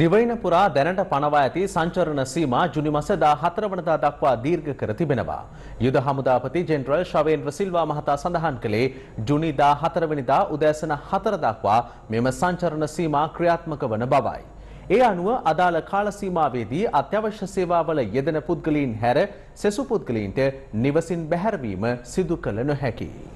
දිවයින පුරා දැනට පනවා ඇති සංචරණ සීමා ජුනි මස 14 වනදා දක්වා දීර්ඝ කර තිබෙනවා. යුද හමුදාපති ජෙනරල් ශවේන්ද්‍ර සිල්වා මහතා සඳහන් කළේ ජුනි 14 වෙනිදා උදෑසන 4 දක්වා මෙම සංචරණ සීමා ක්‍රියාත්මක වන බවයි. ඒ අනුව අදාළ කාල සීමාවේදී අත්‍යවශ්‍ය සේවාවල යෙදෙන පුද්ගලයන් හැර සෙසු පුද්ගලයන්ට නිවසින් බැහැරවීම සිදු කළ නොහැකියි.